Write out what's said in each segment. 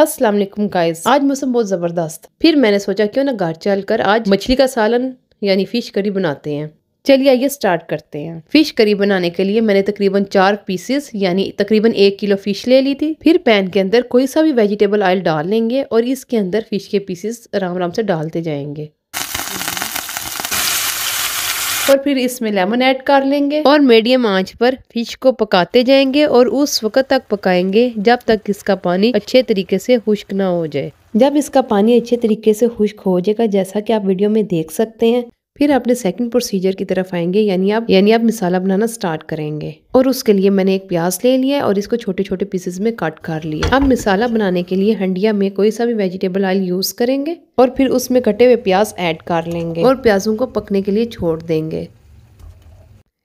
अस्सलाम वालेकुम गाइस आज मौसम बहुत ज़बरदस्त फिर मैंने सोचा क्यों ना घर चल कर आज मछली का सालन यानी फ़िश करी बनाते हैं चलिए आइए स्टार्ट करते हैं फ़िश करी बनाने के लिए मैंने तकरीबन चार पीसेस यानी तकरीबन एक किलो फ़िश ले ली थी फिर पैन के अंदर कोई सा भी वेजिटेबल ऑयल डाल लेंगे और इसके अंदर फ़िश के पीसेस आराम आराम से डालते जाएंगे और फिर इसमें लेमन ऐड कर लेंगे और मीडियम आंच पर फिश को पकाते जाएंगे और उस वक्त तक पकाएंगे जब तक इसका पानी अच्छे तरीके से खुश्क ना हो जाए जब इसका पानी अच्छे तरीके से खुश्क हो जाएगा जैसा कि आप वीडियो में देख सकते हैं फिर आपने सेकंड प्रोसीजर की तरफ आएंगे यानी आप यानी आप मिसाला बनाना स्टार्ट करेंगे और उसके लिए मैंने एक प्याज ले लिया और इसको छोटे छोटे पीसेस में कट कर लिया अब मिसाला बनाने के लिए हंडिया में कोई सा भी वेजिटेबल ऑयल यूज करेंगे और फिर उसमें कटे हुए प्याज ऐड कर लेंगे और प्याजों को पकने के लिए छोड़ देंगे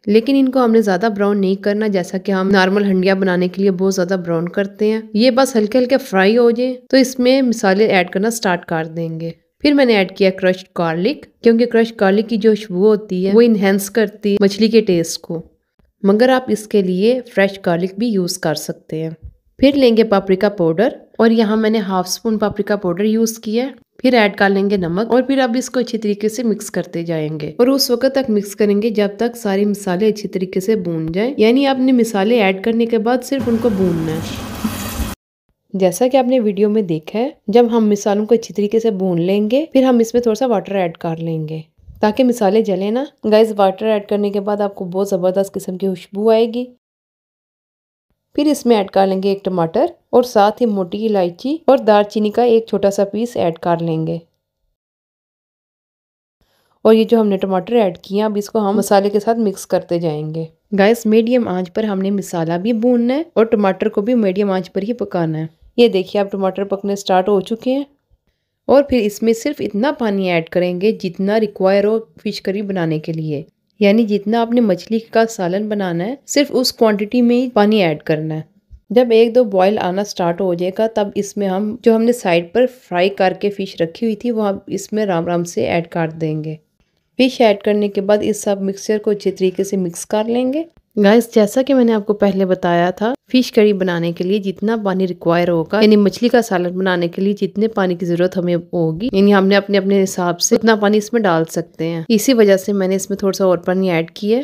लेकिन इनको हमने ज़्यादा ब्राउन नहीं करना जैसा कि हम नॉर्मल हंडिया बनाने के लिए बहुत ज़्यादा ब्राउन करते हैं ये बस हल्के हल्के फ्राई हो जाए तो इसमें मिसाले ऐड करना स्टार्ट कर देंगे फिर मैंने ऐड किया क्रश्ड गार्लिक क्योंकि क्रश्ड गार्लिक की जो खुशबू होती है वो इन्हेंस करती है मछली के टेस्ट को मगर आप इसके लिए फ्रेश गार्लिक भी यूज़ कर सकते हैं फिर लेंगे पापरिका पाउडर और यहाँ मैंने half spoon paprika powder use किया है फिर ऐड कर लेंगे नमक और फिर अब इसको अच्छी तरीके से मिक्स करते जाएंगे और उस वक्त तक मिक्स करेंगे जब तक सारे मसाले अच्छी तरीके से भून जाएं यानी आपने मसाले ऐड करने के बाद सिर्फ उनको भूनना है जैसा कि आपने वीडियो में देखा है जब हम मिसालों को अच्छी तरीके से भून लेंगे फिर हम इसमें थोड़ा सा वाटर ऐड कर लेंगे ताकि मिसाले जले ना गैस वाटर ऐड करने के बाद आपको बहुत ज़बरदस्त किस्म की खुशबू आएगी फिर इसमें ऐड कर लेंगे एक टमाटर और साथ ही मोटी इलायची और दालचीनी का एक छोटा सा पीस ऐड कर लेंगे और ये जो हमने टमाटर ऐड किया अब इसको हम मसाले के साथ मिक्स करते जाएंगे गैस मीडियम आंच पर हमने मिसाला भी भूनना है और टमाटर को भी मीडियम आंच पर ही पकाना है ये देखिए आप टमाटर पकने स्टार्ट हो चुके हैं और फिर इसमें सिर्फ इतना पानी ऐड करेंगे जितना रिक्वायर हो फिश करी बनाने के लिए यानी जितना आपने मछली का सालन बनाना है सिर्फ उस क्वांटिटी में ही पानी ऐड करना है जब एक दो बॉयल आना स्टार्ट हो जाएगा तब इसमें हम जो हमने साइड पर फ्राई करके फ़िश रखी हुई थी वह हम इसमें राम राम से ऐड कर देंगे फिश ऐड करने के बाद इस सब मिक्सचर को अच्छे तरीके से मिक्स कर लेंगे गाइस जैसा कि मैंने आपको पहले बताया था फिश करी बनाने के लिए जितना पानी रिक्वायर होगा यानी मछली का सालन बनाने के लिए जितने पानी की जरूरत हमें होगी यानी हमने अपने अपने हिसाब से उतना पानी इसमें डाल सकते हैं इसी वजह से मैंने इसमें थोड़ा सा और पानी ऐड किया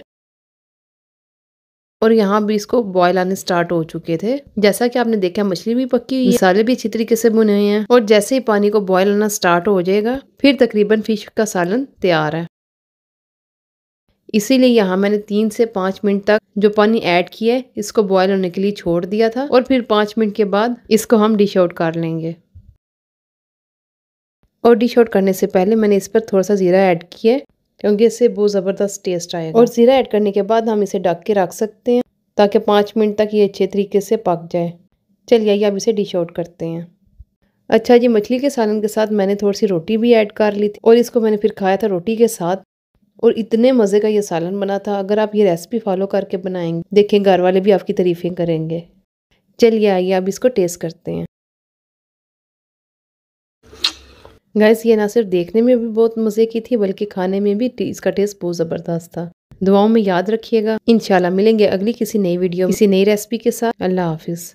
और यहाँ भी इसको बॉयल आने स्टार्ट हो चुके थे जैसा कि आपने देखा मछली भी पकी हुई मसाले भी अच्छी तरीके से बुने हुए हैं और जैसे ही पानी को बॉयल आना स्टार्ट हो जाएगा फिर तकरीबन फिश का सालन तैयार है इसीलिए यहाँ मैंने तीन से पाँच मिनट तक जो पानी ऐड किया है इसको बॉयल होने के लिए छोड़ दिया था और फिर पाँच मिनट के बाद इसको हम डिश आउट कर लेंगे और डिश आउट करने से पहले मैंने इस पर थोड़ा सा ज़ीरा ऐड किया है क्योंकि इससे बहुत ज़बरदस्त टेस्ट आएगा और ज़ीरा ऐड करने के बाद हम इसे ढक के रख सकते हैं ताकि पाँच मिनट तक ये अच्छे तरीके से पक जाए चलिए आइए अब इसे डिश आउट करते हैं अच्छा जी मछली के सालन के साथ मैंने थोड़ी सी रोटी भी ऐड कर ली थी और इसको मैंने फिर खाया था रोटी के साथ और इतने मज़े का ये सालन बना था अगर आप ये रेसिपी फॉलो करके बनाएंगे देखें घर वाले भी आपकी तारीफ़ें करेंगे चलिए आइए अब इसको टेस्ट करते हैं गैस ये ना सिर्फ देखने में भी बहुत मज़े की थी बल्कि खाने में भी इसका टेस्ट बहुत ज़बरदस्त था दुआओं में याद रखिएगा इंशाल्लाह मिलेंगे अगली किसी नई वीडियो किसी नई रेसिपी के साथ अल्लाह हाफिज़